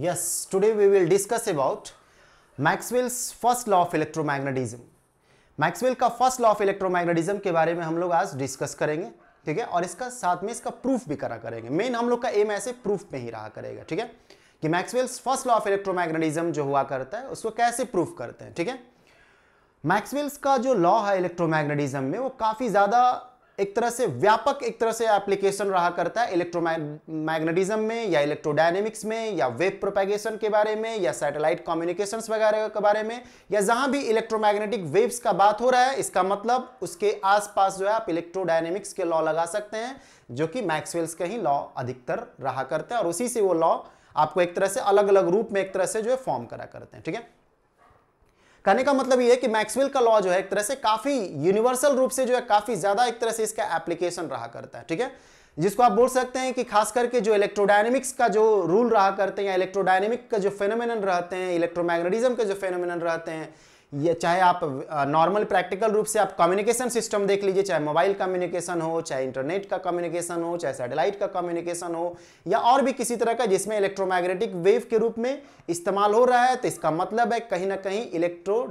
yes today we will discuss about Maxwell's first law of electromagnetism Maxwell का first law of electromagnetism के बारे में हम लोग आज डिस्कस करेंगे ठीक है और इसका साथ में इसका प्रूफ भी करा करेंगे मेन हम लोग का एम ऐसे प्रूफ में ही रहा करेगा ठीक है कि Maxwell's first law of electromagnetism जो हुआ करता है उसको कैसे प्रूफ करते हैं ठीक है मैक्सवेल्स का जो लॉ है इलेक्ट्रोमैग्नेटिज्म में वो काफ़ी ज़्यादा एक तरह से व्यापक एक तरह से एप्लीकेशन रहा करता है इलेक्ट्रोमैग्नेटिज्म में या इलेक्ट्रोडायनेमिक्स में या वेब प्रोपेगेशन के बारे में या सैटेलाइट कम्युनिकेशन वगैरह के बारे में या जहां भी इलेक्ट्रोमैग्नेटिक वेव्स का बात हो रहा है इसका मतलब उसके आसपास जो है आप इलेक्ट्रोडायनेमिक्स के लॉ लगा सकते हैं जो कि मैक्सवेल्स का ही लॉ अधिकतर रहा करते हैं और उसी से वो लॉ आपको एक तरह से अलग अलग रूप में एक तरह से जो है फॉर्म करा करते हैं ठीक है कहने का मतलब ये है कि मैक्सवेल का लॉ जो है एक तरह से काफी यूनिवर्सल रूप से जो है काफी ज्यादा एक तरह से इसका एप्लीकेशन रहा करता है ठीक है जिसको आप बोल सकते हैं कि खास करके जो इलेक्ट्रोडायनेमिक्स का जो रूल रहा करते हैं या इलेक्ट्रोडायनेमिक का जो फेनोमेनन रहते हैं इलेक्ट्रोमैग्नेटिज्म के जो फेनोमेनन रहते हैं ये चाहे आप नॉर्मल प्रैक्टिकल रूप से आप कम्युनिकेशन सिस्टम देख लीजिए चाहे मोबाइल कम्युनिकेशन हो चाहे इंटरनेट का कम्युनिकेशन हो चाहे सैटेलाइट का कम्युनिकेशन हो या और भी किसी तरह का जिसमें इलेक्ट्रोमैग्नेटिक वेव के रूप में इस्तेमाल हो रहा है तो इसका मतलब है कहीं ना कहीं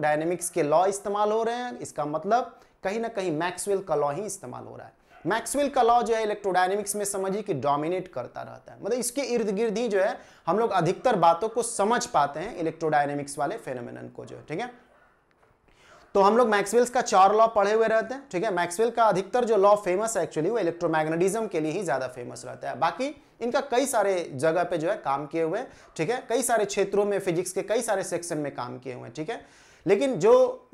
डायनेमिक्स के लॉ इस्तेमाल हो रहे हैं इसका मतलब कहीं ना कहीं मैक्सवेल का लॉ ही इस्तेमाल हो रहा है मैक्सवेल का लॉ जो है इलेक्ट्रोडायनेमिक्स में समझिए कि डोमिनेट करता रहता है मतलब इसके इर्द गिर्द ही जो है हम लोग अधिकतर बातों को समझ पाते हैं इलेक्ट्रोडायनेमिक्स वाले फेनोमेनन को जो है ठीक है तो हम लोग मैक्सवेल्स का चार लॉ पढ़े हुए रहते हैं ठीक है मैक्सवेल का अधिकतर जो लॉ फेमस है एक्चुअली वो इलेक्ट्रोमैग्नेटिज्म के लिए ही ज़्यादा फेमस रहता है बाकी इनका कई सारे जगह पे जो है काम किए हुए ठीक है कई सारे क्षेत्रों में फिजिक्स के कई सारे सेक्शन में काम किए हुए हैं ठीक है लेकिन जो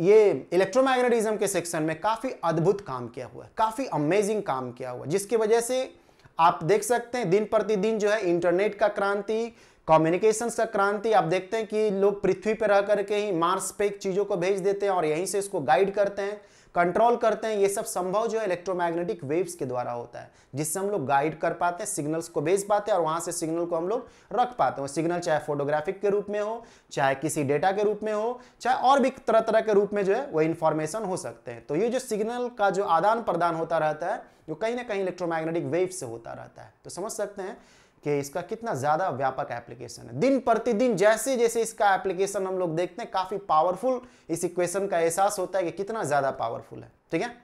ये इलेक्ट्रोमैग्नेटिज्म के सेक्शन में काफ़ी अद्भुत काम किया हुआ है काफ़ी अमेजिंग काम किया हुआ है जिसकी वजह से आप देख सकते हैं दिन प्रतिदिन जो है इंटरनेट का क्रांति कम्युनिकेशन का क्रांति आप देखते हैं कि लोग पृथ्वी पर रह करके ही मार्स पे चीज़ों को भेज देते हैं और यहीं से इसको गाइड करते हैं कंट्रोल करते हैं ये सब संभव जो है इलेक्ट्रोमैग्नेटिक वेव्स के द्वारा होता है जिससे हम लोग गाइड कर पाते हैं सिग्नल्स को भेज पाते हैं और वहाँ से सिग्नल को हम लोग रख पाते हैं सिग्नल चाहे फोटोग्राफिक के रूप में हो चाहे किसी डेटा के रूप में हो चाहे और भी तरह तरह के रूप में जो है वो इन्फॉर्मेशन हो सकते हैं तो ये जो सिग्नल का जो आदान प्रदान होता रहता है वो कहीं ना कहीं इलेक्ट्रोमैग्नेटिक वेव से होता रहता है तो समझ सकते हैं कि इसका कितना ज़्यादा व्यापक एप्लीकेशन है दिन प्रतिदिन जैसे जैसे इसका एप्लीकेशन हम लोग देखते हैं काफ़ी पावरफुल इस इक्वेशन का एहसास होता है कि कितना ज़्यादा पावरफुल है ठीक है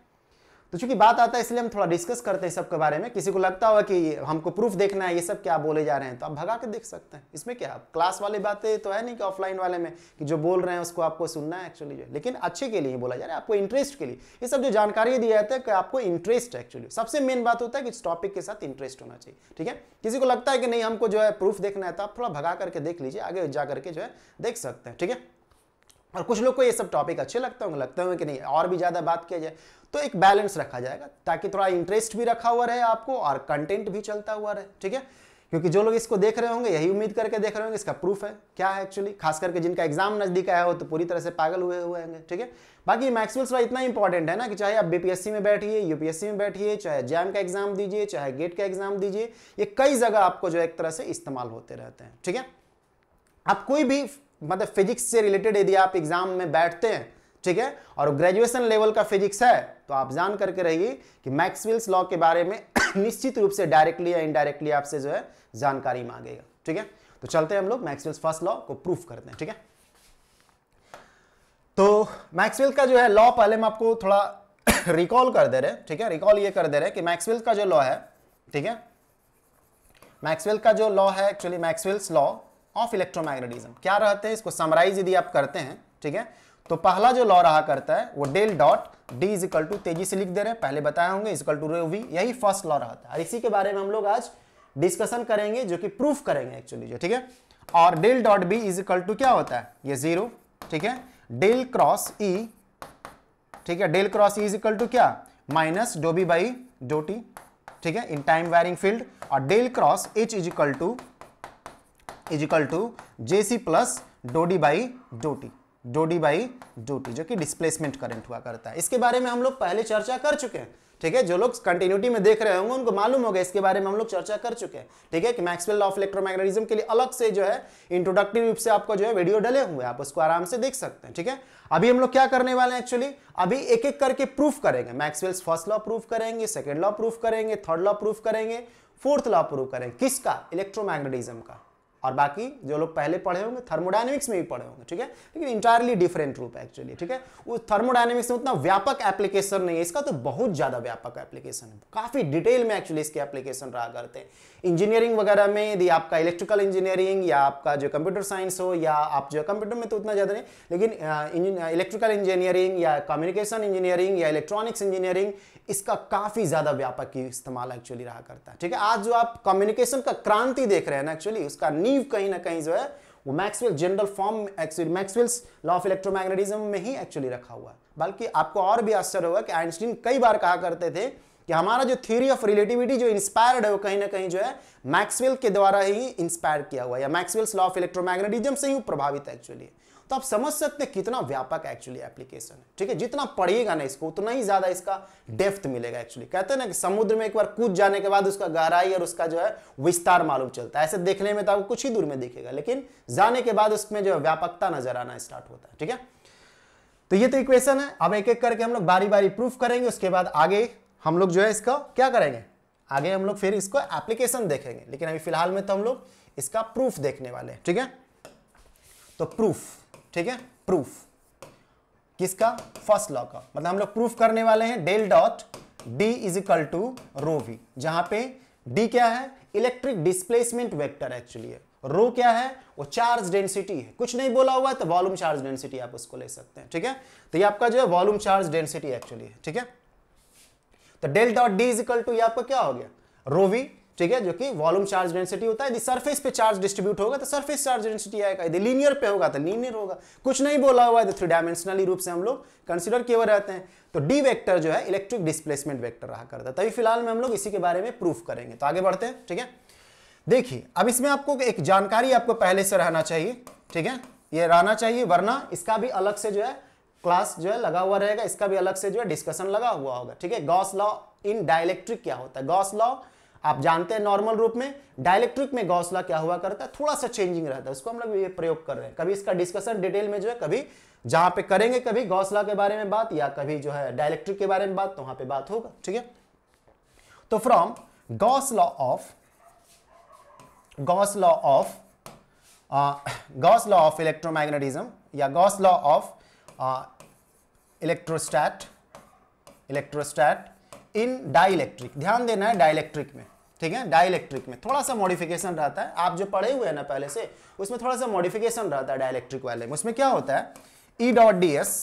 तो चूंकि बात आता है इसलिए हम थोड़ा डिस्कस करते हैं सबके बारे में किसी को लगता होगा कि हमको प्रूफ देखना है ये सब क्या बोले जा रहे हैं तो आप भगा के देख सकते हैं इसमें क्या आप क्लास वाली बातें तो है नहीं कि ऑफलाइन वाले में कि जो बोल रहे हैं उसको आपको सुनना है एक्चुअली लेकिन अच्छे के लिए बोला जा रहा है आपको इंटरेस्ट के लिए ये सब जो जानकारी दिया जाता है कि आपको इंटरेस्ट है एक्चुअली सबसे मेन बात होता है कि इस टॉपिक के साथ इंटरेस्ट होना चाहिए ठीक है किसी को लगता है कि नहीं हमको जो है प्रूफ देखना है तो आप थोड़ा भगा करके देख लीजिए आगे जा करके जो है देख सकते हैं ठीक है और कुछ लोग को ये सब टॉपिक अच्छे लगते होंगे लगते होंगे कि नहीं और भी ज़्यादा बात किया जाए तो एक बैलेंस रखा जाएगा ताकि थोड़ा इंटरेस्ट भी रखा हुआ रहे आपको और कंटेंट भी चलता हुआ रहे ठीक है क्योंकि जो लोग इसको देख रहे होंगे यही उम्मीद करके देख रहे होंगे इसका प्रूफ है क्या है एक्चुअली खास करके जिनका एग्जाम नजदीक आया हो तो पूरी तरह से पागल हुए हुए होंगे ठीक है बाकी मैक्सवेल्स वाला इतना इंपॉर्टेंट है ना कि चाहे आप बीपीएससी में बैठिए यूपीएससी में बैठिए चाहे जैम का एग्जाम दीजिए चाहे गेट का एग्जाम दीजिए ये कई जगह आपको जो एक तरह से इस्तेमाल होते रहते हैं ठीक है आप कोई भी मतलब फिजिक्स से रिलेटेड यदि आप एग्जाम में बैठते हैं ठीक है और ग्रेजुएशन लेवल का फिजिक्स है तो आप जान करके रहिए कि मैक्सविल्स लॉ के बारे में निश्चित रूप से डायरेक्टली या इनडायरेक्टली आपसे जो है जानकारी मांगेगा ठीक है तो चलते हैं हम लोग मैक्सवेल्स फर्स्ट लॉ को प्रूफ करते हैं ठीक है तो मैक्सविल का जो है लॉ पहले हम आपको थोड़ा रिकॉल कर दे रहे ठीक है रिकॉल ये कर दे रहे कि मैक्सविल का जो लॉ है ठीक है मैक्सवेल का जो लॉ है actually Maxwell's law of electromagnetism क्या रहते हैं इसको समराइज यदि आप करते हैं ठीक है तो पहला जो लॉ रहा करता है वो del dot D is equal to तेजी से लिख दे रहे हैं पहले बताया होंगे is equal to rho V यही फर्स्ट लॉ रहता है और इसी के बारे में हम लोग आज डिस्कशन करेंगे जो कि प्रूफ करेंगे एक्चुअली जो ठीक है और del dot B is equal to क्या होता है ये जीरो ठीक है डेल क्रॉस ई ठीक है del cross E is equal to क्या minus d B by d T ठीक है इन टाइम वायरिंग फील्ड और del cross H is equal to is equal to J C plus d D by d T d D by डोटी जो कि displacement current हुआ करता है इसके बारे में हम लोग पहले चर्चा कर चुके हैं ठीक है जो लोग कंटिन्यूटी में देख रहे होंगे उनको मालूम होगा इसके बारे में हम लोग चर्चा कर चुके हैं ठीक है कि मैक्सवेल ऑफ इलेक्ट्रोमैग्नेटिज्म के लिए अलग से जो है इंट्रोडक्टिव रूप से आपको जो है वीडियो डले हुए आप उसको आराम से देख सकते हैं ठीक है अभी हम लोग क्या करने वाले हैं एक्चुअली अभी एक एक करके प्रूफ करेंगे मैक्सवेल्स फर्स्ट लॉ प्रूफ करेंगे सेकेंड लॉ प्रूफ करेंगे थर्ड लॉ प्रूफ करेंगे फोर्थ लॉ प्रूफ करेंगे किसका इलेक्ट्रोमैग्नेटिज्म का और बाकी जो लोग पहले पढ़े होंगे थर्मोडाइनमिक्स में भी पढ़े होंगे ठीक है लेकिन इंटायरली डिफरेंट रूप है एक्चुअली ठीक है वो थर्मोडाइनमिक्स में उतना व्यापक एप्लीकेशन नहीं है इसका तो बहुत ज़्यादा व्यापक एप्लीकेशन है काफ़ी डिटेल में एक्चुअली इसके एप्लीकेशन रहा करते हैं इंजीनियरिंग वगैरह में यदि आपका इलेक्ट्रिकल इंजीनियरिंग या आपका जो कंप्यूटर साइंस हो या आप जो कंप्यूटर में तो उतना ज़्यादा नहीं लेकिन इलेक्ट्रिकल इंजीनियरिंग या कम्युनिकेशन इंजीनियरिंग या इलेक्ट्रॉनिक्स इंजीनियरिंग इसका काफ़ी ज़्यादा व्यापक इस्तेमाल एक्चुअली रहा करता है ठीक है आज जो आप कम्युनिकेशन का क्रांति देख रहे हैं ना एक्चुअली उसका नींव कहीं ना कहीं जो है वो Maxwell general form actually Maxwell's law of electromagnetism में ही एक्चुअली रखा हुआ है बल्कि आपको और भी आश्चर्य होगा कि आइंस्टीन कई बार कहा करते थे कि हमारा जो थ्योरी ऑफ रिलेटिविटी जो इंस्पायर्ड है वो कहीं ना कहीं जो है मैक्सवेल के द्वारा ही इंस्पायर किया हुआ या मैक्सवेल्स लॉ ऑफ इलेक्ट्रोमैग्नेटिज्म से ही प्रभावित है एक्चुअली तो आप समझ सकते हैं कितना व्यापक एक्चुअली एप्लीकेशन है ठीक है जितना पढ़िएगा ना इसको उतना ही ज्यादा इसका डेप्थ मिलेगा एक्चुअली कहते हैं ना कि समुद्र में एक बार कूद जाने के बाद उसका गहराई और उसका जो है विस्तार मालूम चलता है ऐसे देखने में तो आपको कुछ ही दूर में दिखेगा लेकिन जाने के बाद उसमें जो है व्यापकता नजर आना स्टार्ट होता है ठीक है तो ये तो इक्वेशन है अब एक एक करके हम लोग बारी बारी प्रूफ करेंगे उसके बाद आगे हम लोग जो है इसका क्या करेंगे आगे हम लोग फिर इसको एप्लीकेशन देखेंगे लेकिन अभी फिलहाल में तो हम लोग इसका प्रूफ देखने वाले हैं ठीक है तो प्रूफ ठीक है प्रूफ किसका फर्स्ट लॉ का मतलब हम लोग प्रूफ करने वाले हैं del dot D is equal to rho V जहां पे डी क्या है इलेक्ट्रिक डिस्प्लेसमेंट वेक्टर एक्चुअली है रो क्या है वो चार्ज डेंसिटी है कुछ नहीं बोला हुआ है तो वॉल्यूम चार्ज डेंसिटी आप उसको ले सकते हैं ठीक है तो ये आपका जो है वॉल्यूम चार्ज डेंसिटी एक्चुअली है ठीक है तो del dot D is equal to ये आपका क्या हो गया रोवी ठीक है जो कि वॉल्यूम चार्ज डेंसिटी होता है यदि सरफेस पे चार्ज डिस्ट्रीब्यूट होगा तो सरफेस चार्ज डेंसिटी आएगा यदि लीनियर पे होगा तो लीनियर होगा कुछ नहीं बोला हुआ है तो थ्री डायमेंशनली रूप से हम लोग कंसिडर किए रहते हैं तो डी वेक्टर जो है इलेक्ट्रिक डिस्प्लेसमेंट वेक्टर रहा करता है तभी फिलहाल में हम लोग इसी के बारे में प्रूफ करेंगे तो आगे बढ़ते हैं ठीक है देखिए अब इसमें आपको एक जानकारी आपको पहले से रहना चाहिए ठीक है ये रहना चाहिए वरना इसका भी अलग से जो है क्लास जो है लगा हुआ रहेगा इसका भी अलग से जो है डिस्कशन लगा हुआ होगा ठीक है गॉस लॉ इन डायलेक्ट्रिक क्या होता है गॉस लॉ आप जानते हैं नॉर्मल रूप में डायलेक्ट्रिक में गॉस लॉ क्या हुआ करता है थोड़ा सा चेंजिंग रहता है उसको हम लोग ये प्रयोग कर रहे हैं कभी इसका डिस्कशन डिटेल में जो है कभी जहां पे करेंगे कभी गॉस लॉ के बारे में बात या कभी जो है डायलेक्ट्रिक के बारे में बात तो वहां पे बात होगा ठीक है तो from Gauss law of Gauss law of Gauss law of electromagnetism या Gauss law of electrostat electrostat in dielectric ध्यान देना है डाइलेक्ट्रिक में ठीक है डाइलेक्ट्रिक में थोड़ा सा मॉडिफिकेशन रहता है आप जो पढ़े हुए हैं ना पहले से उसमें थोड़ा सा मॉडिफिकेशन रहता है डाइलेक्ट्रिक वाले में उसमें क्या होता है E dot D S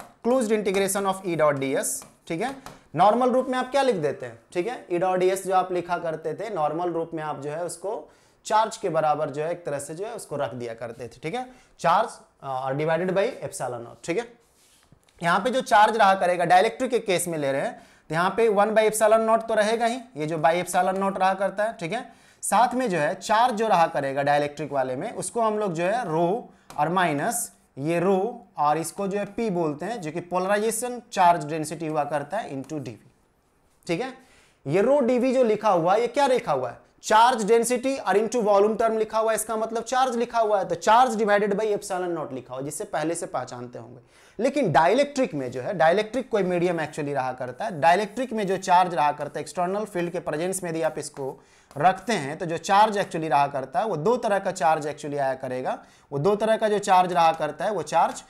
close integration of E dot D S ठीक है नॉर्मल रूप में आप क्या लिख देते हैं ठीक है ई डॉट डी एस जो आप लिखा करते थे नॉर्मल रूप में आप जो है उसको चार्ज के बराबर जो है एक तरह से जो है उसको रख दिया करते थे ठीक है चार्ज और डिवाइडेड बाई एप्साला नॉट ठीक है यहाँ पे जो चार्ज रहा करेगा डायलेक्ट्रिक के केस में ले रहे हैं तो यहाँ पे वन बाई एप्साला नॉट तो रहेगा ही ये जो बाई एप्साला नॉट रहा करता है ठीक है साथ में जो है चार्ज जो रहा करेगा डायलेक्ट्रिक वाले में उसको हम लोग जो है रो और माइनस ये रो और इसको जो है पी बोलते हैं जो कि पोलराइजेशन चार्ज डेंसिटी हुआ करता है डीवी ठीक है ये रो डीवी जो लिखा हुआ है ये क्या लिखा हुआ है चार्ज डेंसिटी और इनटू वॉल्यूम टर्म लिखा हुआ है इसका मतलब चार्ज लिखा हुआ है तो charge divided by epsilon naught लिखा हुआ जिससे पहले से पहचानते होंगे लेकिन डायलेक्ट्रिक में जो है डायलेक्ट्रिक कोई मीडियम एक्चुअली रहा करता है डायलेक्ट्रिक में जो चार्ज रहा करता है एक्सटर्नल फील्ड के प्रेजेंस में यदि आप इसको रखते हैं तो जो चार्ज एक्चुअली रहा करता है वो दो तरह का चार्ज एक्चुअली आया करेगा वो दो तरह का जो चार्ज रहा करता है वो चार्ज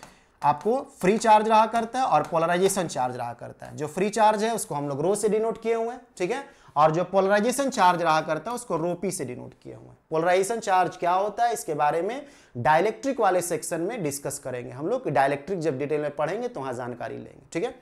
आपको फ्री चार्ज रहा करता है और पोलराइजेशन चार्ज रहा करता है जो फ्री चार्ज है उसको हम लोग रो से डिनोट किए हुए हैं ठीक है और जो पोलराइजेशन चार्ज रहा करता है उसको रोपी से डिनोट किया हुआ है पोलराइजेशन चार्ज क्या होता है इसके बारे में डायलेक्ट्रिक वाले सेक्शन में डिस्कस करेंगे हम लोग डायलेक्ट्रिक जब डिटेल में पढ़ेंगे तो वहां जानकारी लेंगे ठीक है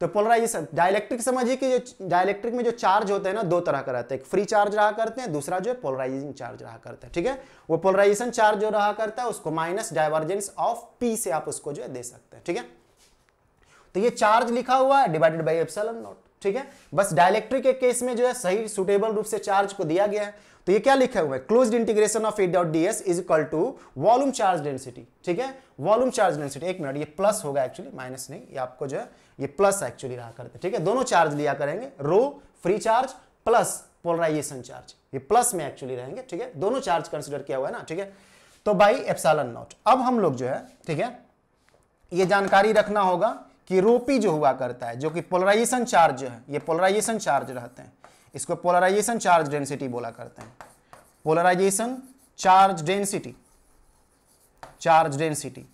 तो पोलराइजेशन डायलेक्ट्रिक समझिए कि जो डायलेक्ट्रिक में जो चार्ज होते हैं ना दो तरह का रहता है एक फ्री चार्ज रहा करते हैं दूसरा जो है पोलराइजिंग चार्ज रहा करता है ठीक है वो पोलराइजेशन चार्ज जो रहा करता है उसको माइनस डाइवर्जेंस ऑफ पी से आप उसको जो है दे सकते हैं ठीक है तो ये चार्ज लिखा हुआ है डिवाइडेड बाई एप्सलन नॉट ठीक है बस डायलेक्ट्रिक के केस में जो है सही सुटेबल रूप से चार्ज को दिया गया है तो ये क्या लिखा हुआ है close integration of A dot D S is equal to volume charge density ठीक है वॉल्यूम चार्ज डेंसिटी एक मिनट ये प्लस होगा एक्चुअली माइनस नहीं ये आपको जो है ये प्लस एक्चुअली रहा करते ठीक है दोनों चार्ज लिया करेंगे rho free charge plus polarisation charge ये प्लस में एक्चुअली रहेंगे ठीक है दोनों चार्ज कंसिडर किया हुआ है ना ठीक है तो बाई एप्सालन नॉट अब हम लोग जो है ठीक है ये जानकारी रखना होगा कि रोपी जो हुआ करता है जो कि पोलराइजेशन चार्ज है ये पोलराइजेशन चार्ज रहते हैं इसको पोलराइजेशन चार्ज डेंसिटी बोला करते हैं polarisation charge density charge density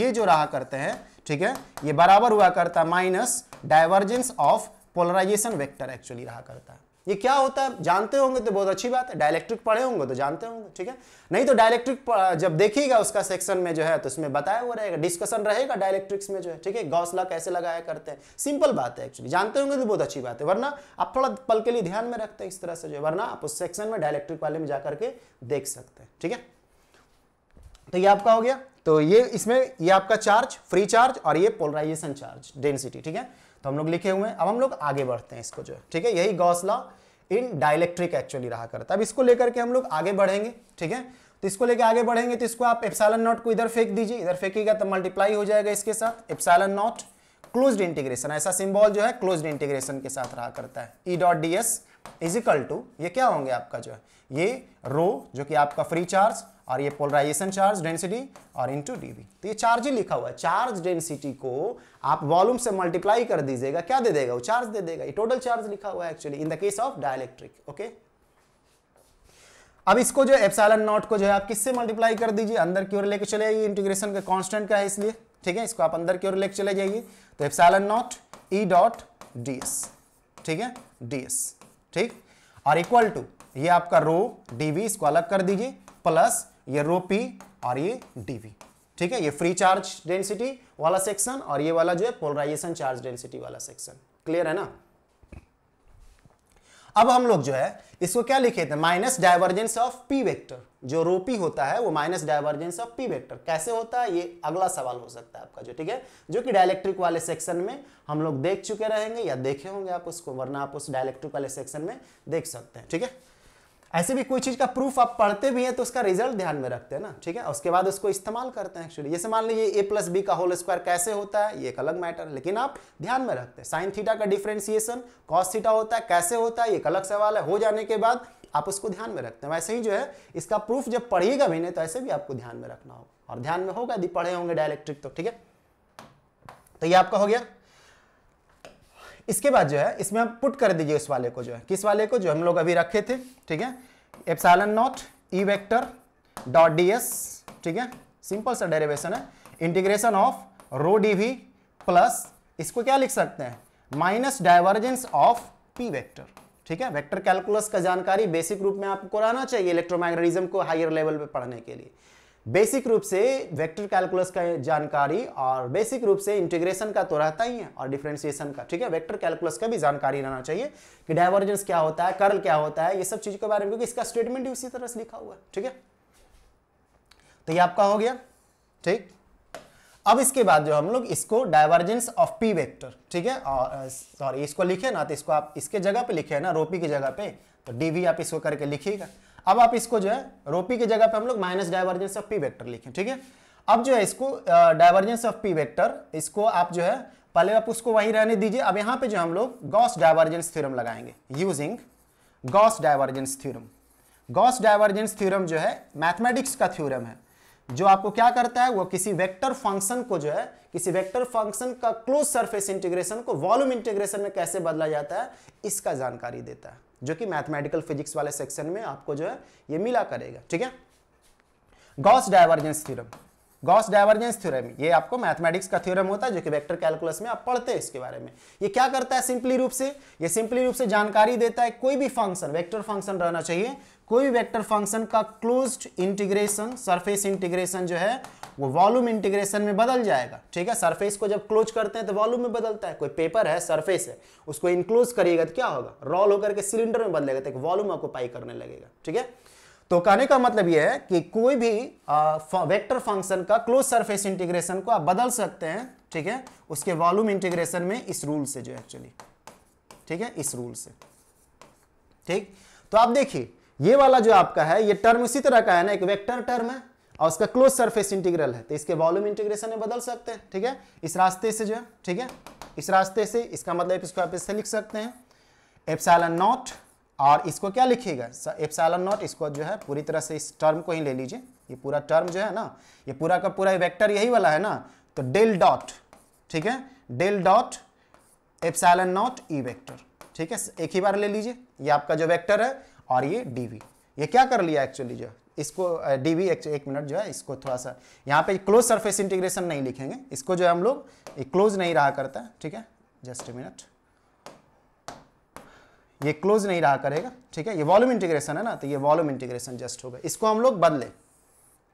ये जो रहा करते हैं ठीक है ये बराबर हुआ करता है minus divergence of polarisation vector actually रहा करता है ये क्या होता है जानते होंगे तो बहुत अच्छी बात है डायलेक्ट्रिक पढ़े होंगे तो जानते होंगे ठीक है नहीं तो डायलेक्ट्रिक जब देखिएगा उसका सेक्शन में जो है तो उसमें बताया हुआ रहेगा डिस्कशन रहेगा डायलेक्ट्रिक्स में जो है ठीक है गौसला कैसे लगाया करते हैं सिंपल बात है एक्चुअली जानते होंगे तो बहुत अच्छी बात है वरना आप थोड़ा पल के लिए ध्यान में रखते हैं इस तरह से जो है वरना आप उस सेक्शन में डायलेक्ट्रिक वाले में जा करके देख सकते हैं ठीक है तो ये आपका हो गया तो ये इसमें ये आपका चार्ज फ्री चार्ज और ये पोलराइजेशन चार्ज डेंसिटी ठीक है तो हम लोग लिखे हुए हैं अब हम लोग आगे बढ़ते हैं इसको जो है ठीक है यही गौसला इन डायलेक्ट्रिक एक्चुअली रहा करता है अब इसको लेकर के हम लोग आगे बढ़ेंगे ठीक है तो इसको लेकर आगे बढ़ेंगे तो इसको आप एप्सालन नॉट को इधर फेंक दीजिए इधर फेंकेगा तो मल्टीप्लाई हो जाएगा इसके साथ एप्सालन नॉट क्लोज्ड इंटीग्रेशन ऐसा सिंबल जो है क्लोज्ड इंटीग्रेशन के साथ रहा करता है E dot D S is equal to ये क्या होंगे आपका जो है ये रो जो कि आपका फ्री चार्ज और ये पोलराइजेशन चार्ज डेंसिटी और इनटू डीवी तो ये चार्ज ही लिखा हुआ है चार्ज डेंसिटी को आप वॉल्यूम से मल्टीप्लाई कर दीजिएगा क्या दे देगा वो चार्ज दे देगा ये टोटल चार्ज लिखा हुआ है actually in the case of dielectric okay अब इसको जो एप्सालन नॉट को जो है आप किससे मल्टीप्लाई कर दीजिए अंदर की ओर लेके चले जाइए इंटीग्रेशन का कांस्टेंट का है इसलिए ठीक है इसको आप अंदर की ओर लेके चले जाइए तो epsilon naught E dot D ठीक है डीएस ठीक और इक्वल टू ये आपका रो डीवी इसको अलग कर दीजिए प्लस ये रो पी और ये डीवी ठीक है ये फ्री चार्ज डेंसिटी वाला सेक्शन और ये वाला जो है पोलराइजेशन चार्ज डेंसिटी वाला सेक्शन क्लियर है ना अब हम लोग जो है इसको क्या लिखे थे minus divergence of P vector जो रोपी होता है वो minus divergence of P vector कैसे होता है ये अगला सवाल हो सकता है आपका जो ठीक है जो कि डायलेक्ट्रिक वाले सेक्शन में हम लोग देख चुके रहेंगे या देखे होंगे आप उसको वरना आप उस डायलेक्ट्रिक वाले सेक्शन में देख सकते हैं ठीक है ऐसे भी कोई चीज़ का प्रूफ आप पढ़ते भी हैं तो उसका रिजल्ट ध्यान में रखते हैं ना ठीक है उसके बाद उसको इस्तेमाल करते हैं एक्चुअली जैसे मान लीजिए ए प्लस बी का होल स्क्वायर कैसे होता है ये एक अलग मैटर है लेकिन आप ध्यान में रखते हैं साइन थीटा का डिफ्रेंसिएशन कॉस थीटा होता है कैसे होता है ये एक अलग सवाल है हो जाने के बाद आप उसको ध्यान में रखते हैं वैसे ही जो है इसका प्रूफ जब पढ़िएगा भी नहीं तो ऐसे भी आपको ध्यान में रखना होगा और ध्यान में होगा यदि पढ़े होंगे डायलैक्ट्रिक तो ठीक है तो ये आपका हो गया इसके बाद जो है इसमें हम पुट कर दीजिए उस वाले को जो है किस वाले को जो हम लोग अभी रखे थे ठीक है epsilon naught E vector dot D S ठीक है सिंपल सा डेरिवेशन है integration of rho D V plus इसको क्या लिख सकते हैं minus divergence of P vector ठीक है वेक्टर कैलकुलस का जानकारी बेसिक रूप में आपको कराना चाहिए इलेक्ट्रोमैग्नेटिज्म को हायर लेवल पे पढ़ने के लिए बेसिक रूप से वेक्टर कैलकुलस का जानकारी और बेसिक रूप से इंटीग्रेशन का तो रहता ही है और डिफ्रेंसिएशन का ठीक है वेक्टर कैलकुलस का भी जानकारी रहना चाहिए कि डाइवर्जेंस क्या होता है कर्ल क्या होता है ये सब चीज़ के बारे में क्योंकि इसका स्टेटमेंट भी उसी तरह से लिखा हुआ है ठीक है तो ये आपका हो गया ठीक अब इसके बाद जो हम लोग इसको डाइवर्जेंस ऑफ पी वेक्टर ठीक है और सॉरी इसको लिखे ना तो इसको आप इसके जगह पे लिखे ना रोपी की जगह पे तो डी भी आप इसको करके लिखिएगा अब आप इसको जो है रोपी की जगह पे हम लोग minus divergence of P vector लिखें ठीक है अब जो है इसको डाइवर्जेंस ऑफ पी वेक्टर इसको आप जो है पहले आप उसको वहीं रहने दीजिए अब यहां पे जो हम लोग गॉस डाइवर्जेंस थ्योरम लगाएंगे using Gauss divergence theorem Gauss divergence theorem जो है मैथमेटिक्स का थ्योरम है जो आपको क्या करता है वो किसी वेक्टर फंक्शन को जो है किसी वेक्टर फंक्शन का क्लोज सरफेस इंटीग्रेशन को वॉल्यूम इंटीग्रेशन में कैसे बदला जाता है इसका जानकारी देता है जो कि मैथमेटिकल फिजिक्स वाले सेक्शन में आपको जो है ये मिला करेगा ठीक है Gauss divergence theorem Gauss divergence theorem ये आपको मैथमेटिक्स का थ्योरम होता है जो कि वेक्टर कैलकुलस में आप पढ़ते हैं इसके बारे में ये क्या करता है सिंपली रूप से ये सिंपली रूप से जानकारी देता है कोई भी फंक्शन वेक्टर फंक्शन रहना चाहिए कोई वेक्टर फंक्शन का क्लोज्ड इंटीग्रेशन सरफेस इंटीग्रेशन जो है वो वॉल्यूम इंटीग्रेशन में बदल जाएगा ठीक है सरफेस को जब क्लोज करते हैं तो वॉल्यूम में बदलता है कोई पेपर है सरफेस है उसको इनक्लोज करिएगा तो क्या होगा रोल होकर के सिलेंडर में बदलेगा तो एक वॉल्यूम आपको पाई करने लगेगा ठीक है तो कहने का मतलब यह है कि कोई भी वेक्टर फंक्शन का क्लोज सरफेस इंटीग्रेशन को आप बदल सकते हैं ठीक है उसके वॉल्यूम इंटीग्रेशन में इस रूल से जो एक्चुअली ठीक है इस रूल से ठीक तो आप देखिए ये वाला जो आपका है ये टर्म इसी तरह का है ना एक वेक्टर टर्म है और उसका क्लोज सरफेस इंटीग्रल है तो इसके वॉल्यूम इंटीग्रेशन में बदल सकते हैं ठीक है इस रास्ते से जो है ठीक है इस रास्ते से इसका मतलब इसको आप इससे लिख सकते हैं एप्सालन नॉट और इसको क्या लिखिएगा एप्सालन नॉट इसको जो है पूरी तरह से इस टर्म को ही ले लीजिए ये पूरा टर्म जो है ना ये पूरा का पूरा वेक्टर यही वाला है ना तो डेल डॉट ठीक है del dot epsilon naught E vector ठीक है एक ही बार ले लीजिए ये आपका जो वेक्टर है और ये डी ये क्या कर लिया एक्चुअली जो इसको डी वी एक मिनट जो है इसको थोड़ा सा यहाँ पे क्लोज सरफेस इंटीग्रेशन नहीं लिखेंगे इसको जो है हम लोग क्लोज नहीं रहा करता है ठीक है जस्ट मिनट ये क्लोज नहीं रहा करेगा ठीक है ये वॉल्यूम इंटीग्रेशन है ना तो ये वॉल्यूम इंटीग्रेशन जस्ट होगा इसको हम लोग बदले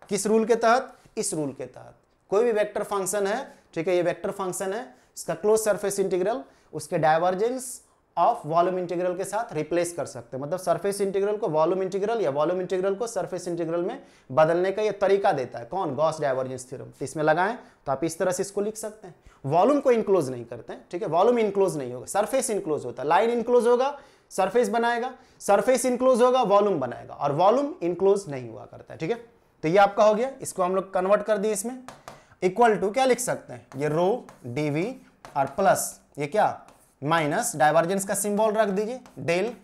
किस रूल के तहत इस रूल के तहत कोई भी वेक्टर फंक्शन है ठीक है ये वेक्टर फंक्शन है इसका क्लोज सरफेस इंटीग्रल उसके डायवर्जेंस ऑफ वॉल्यूम इंटीग्रल के साथ रिप्लेस कर सकते हैं मतलब सरफेस इंटीग्रल को वॉल्यूम इंटीग्रल या वॉल्यूम इंटीग्रल को सरफेस इंटीग्रल में बदलने का ये तरीका देता है कौन गॉस डाइवर्जेंस थ्योरम तो इसमें लगाएं तो आप इस तरह से इसको लिख सकते हैं वॉल्यूम को इंक्लोज नहीं करते हैं ठीक है वॉल्यूम इंक्लोज नहीं होगा सरफेस इंक्लोज होता है लाइन इंक्लोज होगा सरफेस बनाएगा सरफेस इंक्लोज होगा वॉल्यूम बनाएगा और वॉल्यूम इंक्लोज नहीं हुआ करता है ठीक है तो ये आपका हो गया इसको हम लोग कन्वर्ट कर दिए इसमें इक्वल टू क्या लिख सकते हैं ये रो डीवी और प्लस ये क्या माइनस डाइवर्जेंस का सिंबल रख दीजिए डेल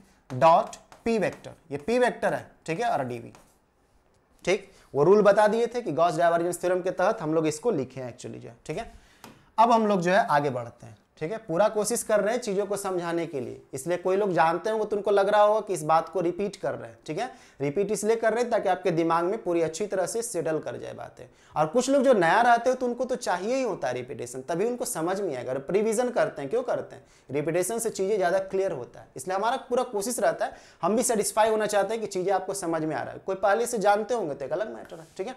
डॉट पी वेक्टर ये पी वेक्टर है ठीक है और डीवी ठीक वो रूल बता दिए थे कि गॉस डाइवर्जेंस थ्योरम के तहत हम लोग इसको लिखे हैं एक्चुअली जो है ठीक है अब हम लोग जो है आगे बढ़ते हैं ठीक है पूरा कोशिश कर रहे हैं चीज़ों को समझाने के लिए इसलिए कोई लोग जानते होंगे तो उनको लग रहा होगा कि इस बात को रिपीट कर रहे हैं ठीक है रिपीट इसलिए कर रहे हैं ताकि आपके दिमाग में पूरी अच्छी तरह से सेटल कर जाए बातें और कुछ लोग जो नया रहते हो तो उनको तो चाहिए ही होता है रिपीटेशन तभी उनको समझ में आएगा प्रिविजन करते हैं क्यों करते हैं रिपीटेशन से चीज़ें ज़्यादा क्लियर होता है इसलिए हमारा पूरा कोशिश रहता है हम भी सेटिस्फाई होना चाहते हैं कि चीज़ें आपको समझ में आ रहा है कोई पहले से जानते होंगे तो एक अलग मैटर है ठीक है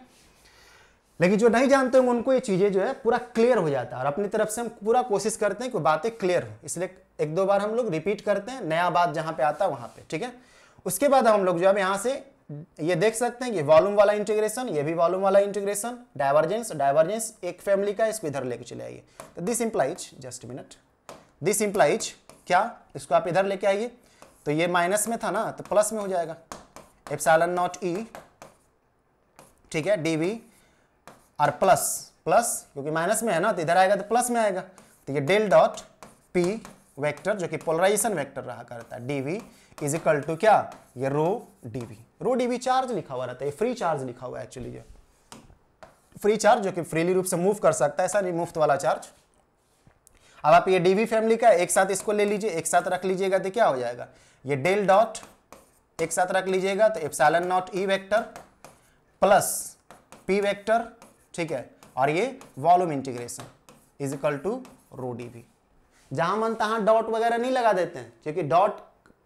लेकिन जो नहीं जानते होंगे उनको ये चीज़ें जो है पूरा क्लियर हो जाता है और अपनी तरफ से हम पूरा कोशिश करते हैं कि बातें क्लियर हो इसलिए एक दो बार हम लोग रिपीट करते हैं नया बात जहाँ पे आता है वहाँ पे ठीक है उसके बाद हम लोग जो है यहाँ से ये देख सकते हैं कि वॉल्यूम वाला इंटीग्रेशन ये भी वॉल्यूम वाला इंटीग्रेशन डाइवर्जेंस डायवर्जेंस एक फैमिली का इसको इधर लेके चले आइए तो this implies just minute this implies क्या इसको आप इधर लेके आइए तो ये माइनस में था ना तो प्लस में हो जाएगा एप्सालन नॉट ई ठीक है डी वी और प्लस प्लस क्योंकि माइनस में है ना तो इधर आएगा तो प्लस में आएगा तो ये डेल डॉट पी वेक्टर जो कि पोलराइजेशन वेक्टर रहा करता है डीवी इज इक्वल टू क्या ये rho D V rho D V charge लिखा हुआ रहता है फ्री चार्ज लिखा हुआ है एक्चुअली ये फ्री चार्ज जो कि फ्रीली रूप से मूव कर सकता है सर मुफ्त वाला चार्ज अब आप ये डीवी फैमिली का एक साथ इसको ले लीजिए एक साथ रख लीजिएगा तो क्या हो जाएगा ये डेल डॉट एक साथ रख लीजिएगा तो epsilon naught E vector plus P vector ठीक है और ये volume integration is equal to rho D जहां मन तहां डॉट वगैरह नहीं लगा देते हैं क्योंकि डॉट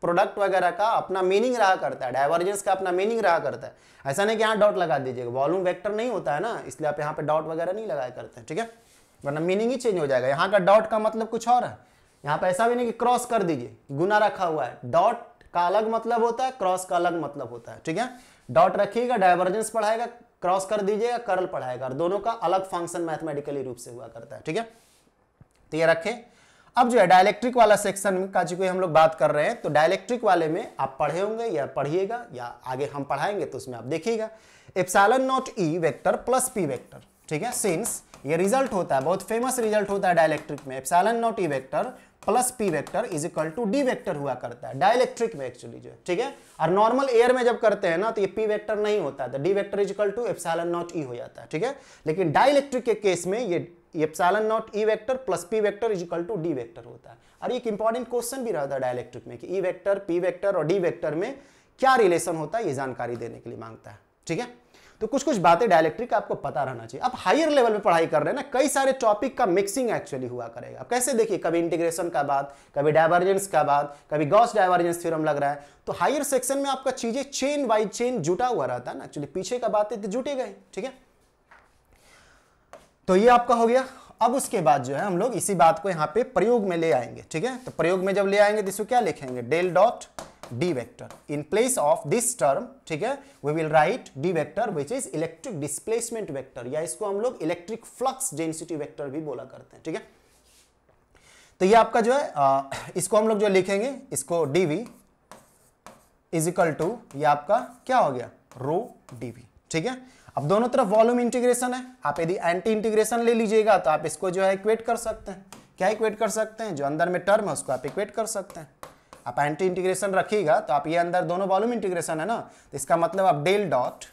प्रोडक्ट वगैरह का अपना मीनिंग रहा करता है डाइवर्जेंस का अपना मीनिंग रहा करता है ऐसा नहीं कि यहाँ डॉट लगा दीजिएगा वॉल्यूम वेक्टर नहीं होता है ना इसलिए आप यहाँ पे डॉट वगैरह नहीं लगाया करते हैं ठीक है वरना मीनिंग ही चेंज हो जाएगा यहाँ का डॉट का मतलब कुछ और है यहाँ पे ऐसा भी नहीं कि क्रॉस कर दीजिए गुना रखा हुआ है डॉट का अलग मतलब होता है क्रॉस का अलग मतलब होता है ठीक है डॉट रखिएगा डाइवर्जेंस पढ़ाएगा क्रॉस कर दीजिए या कर्ल पढ़ाएगा और दोनों का अलग फंक्शन मैथमेटिकली रूप से हुआ करता है ठीक है तो ये रखें अब जो है डायलेक्ट्रिक वाला सेक्शन का जो हम लोग बात कर रहे हैं तो डायलेक्ट्रिक वाले में आप पढ़े होंगे या पढ़िएगा या आगे हम पढ़ाएंगे तो उसमें आप देखिएगा epsilon naught E vector plus P vector ठीक है सिंस ये रिजल्ट होता है बहुत फेमस रिजल्ट होता है डायलेक्ट्रिक में epsilon naught E vector plus P vector is equal to D vector हुआ करता है डायलेक्ट्रिक में एक्चुअली जो ठीक है और नॉर्मल एयर में जब करते हैं ना तो ये पी वेक्टर नहीं होता है D vector is equal to epsilon naught E हो जाता है ठीक है लेकिन डायलेक्ट्रिक के केस में ये epsilon naught E vector plus P vector is equal to D vector होता है और एक इंपॉर्टेंट क्वेश्चन भी रहता है डायलेक्ट्रिक में कि ई वेक्टर पी वेक्टर और डी वेक्टर में क्या रिलेशन होता है ये जानकारी देने के लिए मांगता है ठीक है तो कुछ कुछ बातें डायलेक्ट्रिक आपको पता रहना चाहिए आप हायर लेवल में पढ़ाई कर रहे हैं ना कई सारे टॉपिक का मिक्सिंग एक्चुअली हुआ करेगा आप कैसे देखिए कभी इंटीग्रेशन का बात कभी डायवर्जेंस का बात कभी गॉस डायवर्जेंस थ्योरम लग रहा है तो हायर सेक्शन में आपका चीजें चेन बाई चेन जुटा हुआ रहता है ना एक्चुअली पीछे का बात तो जुटे गए ठीक है तो ये आपका हो गया अब उसके बाद जो है हम लोग इसी बात को यहाँ पे प्रयोग में ले आएंगे ठीक है तो प्रयोग में जब ले आएंगे तो इसको क्या लिखेंगे del dot d vector in place of this term ठीक है we will write d vector which is electric displacement vector या इसको हम लोग electric flux density vector भी बोला करते हैं ठीक है तो ये आपका जो है आ, इसको हम लोग जो लिखेंगे इसको dv इज इक्वल टू ये आपका क्या हो गया रो डीवी ठीक है अब दोनों तरफ वॉल्यूम इंटीग्रेशन है आप यदि एंटी इंटीग्रेशन ले लीजिएगा तो आप इसको जो है इक्वेट कर सकते हैं क्या इक्वेट कर सकते हैं जो अंदर में टर्म है उसको आप इक्वेट कर सकते हैं आप एंटी इंटीग्रेशन रखिएगा तो आप ये अंदर दोनों वॉल्यूम इंटीग्रेशन है ना तो इसका मतलब आप del dot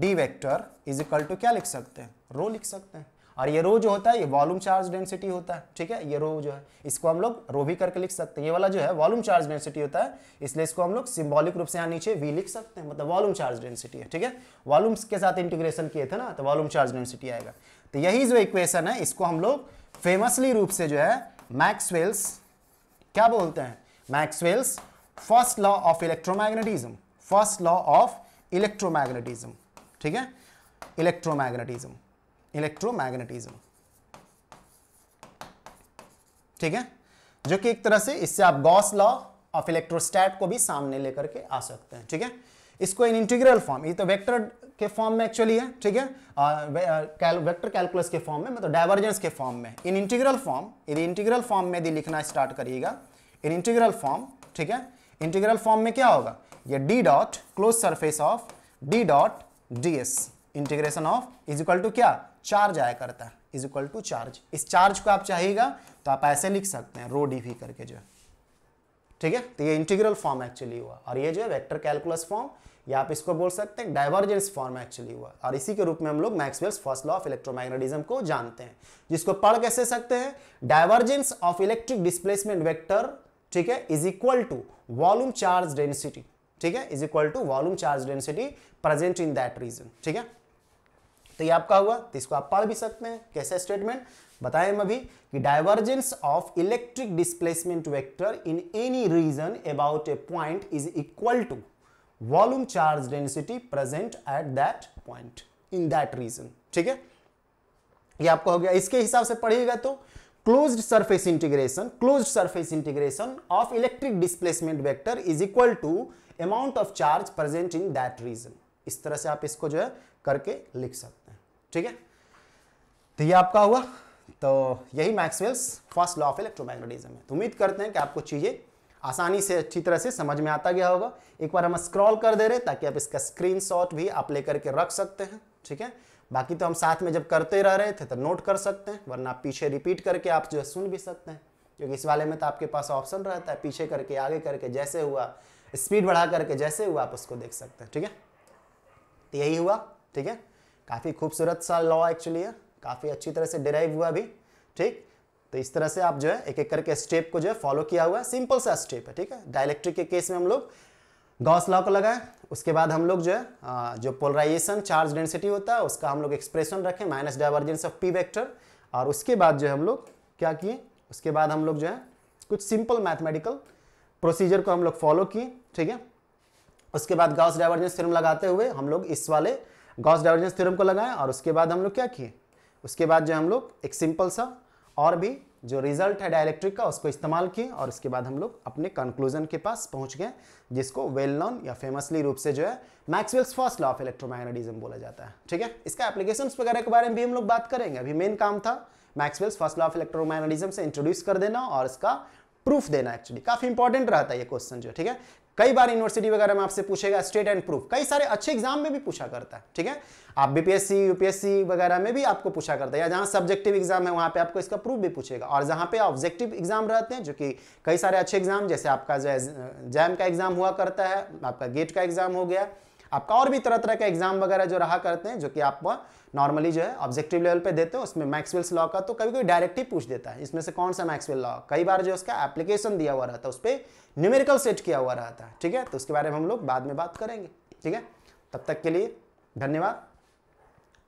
D vector is equal to क्या लिख सकते हैं रो लिख सकते हैं और ये रो जो होता है ये वॉल्यूम चार्ज डेंसिटी होता है ठीक है ये रो जो है इसको हम लोग रो भी करके लिख सकते हैं ये वाला जो है वॉल्यूम चार्ज डेंसिटी होता है इसलिए इसको हम लोग सिंबॉलिक रूप से यहाँ नीचे वी लिख सकते हैं मतलब वॉल्यूम चार्ज डेंसिटी है ठीक है वॉल्यूम्स के साथ इंटीग्रेशन किए थे ना तो वॉल्यूम चार्ज डेंसिटी आएगा तो यही जो इक्वेशन है इसको हम लोग फेमसली रूप से जो है मैक्सवेल्स क्या बोलते हैं Maxwell's first law of electromagnetism first law of electromagnetism ठीक है इलेक्ट्रोमैग्नेटिज्म इलेक्ट्रोमैग्नेटिज्म ठीक है जो कि एक तरह से इससे आप गॉस लॉ ऑफ इलेक्ट्रोस्टैट को भी सामने लेकर के आ सकते हैं ठीक है इसको इन इंटीग्रल फॉर्म ये तो वेक्टर के फॉर्म में एक्चुअली है ठीक है वेक्टर कैलकुलस के फॉर्म में मतलब डायवर्जेंस के फॉर्म में इन इंटीग्रल फॉर्म यदि इंटीग्रल फॉर्म में यदि लिखना स्टार्ट करिएगा इन इंटीग्रल फॉर्म ठीक है इंटीग्रल फॉर्म में क्या होगा ये D dot close surface of D dot D S integration of is equal to क्या चार्ज आया करता है इज इक्वल टू चार्ज इस चार्ज को आप चाहिएगा तो आप ऐसे लिख सकते हैं रो डी वी करके जो है ठीक है तो ये इंटीग्रल फॉर्म एक्चुअली हुआ और ये जो है वेक्टर कैलकुलस फॉर्म या आप इसको बोल सकते हैं डाइवर्जेंस फॉर्म एक्चुअली हुआ और इसी के रूप में हम लोग Maxwell's first law of electromagnetism को जानते हैं जिसको पढ़ कैसे सकते हैं divergence of electric displacement vector ठीक है is equal to volume charge density ठीक है is equal to volume charge density present in that region ठीक है तो ये आपका हुआ तो इसको आप पढ़ भी सकते हैं कैसे स्टेटमेंट बताए हम अभी कि divergence of electric displacement vector in any region about a point is equal to volume charge density present at that point in that region ठीक है ये आपका हो गया इसके हिसाब से पढ़िएगा तो closed surface integration closed surface integration of electric displacement vector is equal to amount of charge present in that region इस तरह से आप इसको जो है करके लिख सकते हैं ठीक है तो ये आपका हुआ तो यही Maxwell's first law of electromagnetism है तो उम्मीद करते हैं कि आपको चीज़ें आसानी से अच्छी तरह से समझ में आता गया होगा एक बार हम स्क्रॉल कर दे रहे ताकि आप इसका स्क्रीनशॉट भी आप लेकर के रख सकते हैं ठीक है बाकी तो हम साथ में जब करते रह रहे थे तो नोट कर सकते हैं वरना पीछे रिपीट करके आप जो है सुन भी सकते हैं क्योंकि इस वाले में तो आपके पास ऑप्शन रहता है पीछे करके आगे करके जैसे हुआ स्पीड बढ़ा करके जैसे हुआ आप उसको देख सकते हैं ठीक है तो यही हुआ ठीक है काफ़ी खूबसूरत सा लॉ एक्चुअली है काफ़ी अच्छी तरह से डिराइव हुआ भी ठीक तो इस तरह से आप जो है एक एक करके स्टेप को जो है फॉलो किया हुआ है सिंपल सा स्टेप है ठीक है डायलैक्ट्रिक के केस में हम लोग गॉस लॉ को लगाए उसके बाद हम लोग जो है जो पोलराइजेशन चार्ज डेंसिटी होता है उसका हम लोग एक्सप्रेशन रखें minus divergence of P vector और उसके बाद जो है हम लोग क्या किए उसके बाद हम लोग जो है कुछ सिंपल मैथमेटिकल प्रोसीजर को हम लोग फॉलो किए ठीक है उसके बाद गॉस डाइवर्जेंस थ्योरम लगाते हुए हम लोग इस वाले गॉस डाइवर्जेंस थ्योरम को लगाएं और उसके बाद हम लोग क्या किए उसके बाद जो हम लोग एक सिंपल सा और भी जो रिजल्ट है डायलैक्ट्रिक का उसको इस्तेमाल किए और इसके बाद हम लोग अपने कंक्लूजन के पास पहुंच गए जिसको वेल नॉन या फेमसली रूप से जो है Maxwell's first law of electromagnetism बोला जाता है ठीक है इसका एप्लीकेशन वगैरह के बारे में भी हम लोग बात करेंगे अभी मेन काम था Maxwell's first law of electromagnetism से इंट्रोड्यूस कर देना और इसका प्रूफ देना एक्चुअली काफी इंपॉर्टेंट रहता है ये क्वेश्चन जो ठीक है कई बार यूनिवर्सिटी वगैरह में आपसे पूछेगा स्टेट एंड प्रूफ कई सारे अच्छे एग्जाम में भी पूछा करता है ठीक है आप बीपीएससी यूपीएससी वगैरह में भी आपको पूछा करता है या जहां सब्जेक्टिव एग्जाम है वहां पे आपको इसका प्रूफ भी पूछेगा और जहां पे ऑब्जेक्टिव एग्जाम रहते हैं जो कि कई सारे अच्छे एग्जाम जैसे आपका जैम का एग्जाम हुआ करता है आपका गेट का एग्जाम हो गया आपका और भी तरह तरह का एग्जाम वगैरह जो रहा करते हैं जो कि आप नॉर्मली जो है ऑब्जेक्टिव लेवल पे देते हैं उसमें मैक्सवेल्स लॉ का तो कभी कभी डायरेक्ट ही पूछ देता है इसमें से कौन सा मैक्सवेल लॉ कई बार जो उसका एप्लीकेशन दिया हुआ रहता है उस पर न्यूमेरिकल सेट किया हुआ रहता है ठीक है तो उसके बारे में हम लोग बाद में बात करेंगे ठीक है तब तक के लिए धन्यवाद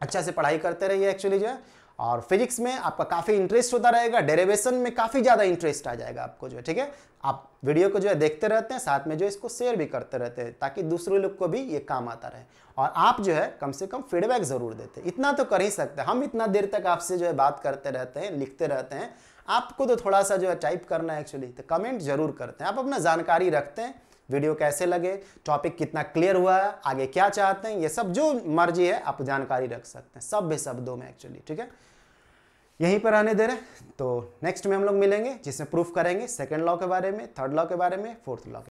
अच्छा से पढ़ाई करते रहिए एक्चुअली जो है और फिजिक्स में आपका काफ़ी इंटरेस्ट होता रहेगा डेरेवेशन में काफ़ी ज़्यादा इंटरेस्ट आ जाएगा आपको जो है ठीक है आप वीडियो को जो है देखते रहते हैं साथ में जो इसको शेयर भी करते रहते हैं ताकि दूसरे लोग को भी ये काम आता रहे और आप जो है कम से कम फीडबैक ज़रूर देते इतना तो कर ही सकते हम इतना देर तक आपसे जो है बात करते रहते हैं लिखते रहते हैं आपको तो थोड़ा सा जो है टाइप करना है एक्चुअली तो कमेंट जरूर करते हैं आप अपना जानकारी रखते हैं वीडियो कैसे लगे टॉपिक कितना क्लियर हुआ है आगे क्या चाहते हैं ये सब जो मर्जी है आप जानकारी रख सकते हैं सब भी शब्दों में एक्चुअली ठीक है यहीं पर आने दे रहे तो नेक्स्ट में हम लोग मिलेंगे जिसमें प्रूफ करेंगे सेकेंड लॉ के बारे में थर्ड लॉ के बारे में फोर्थ लॉ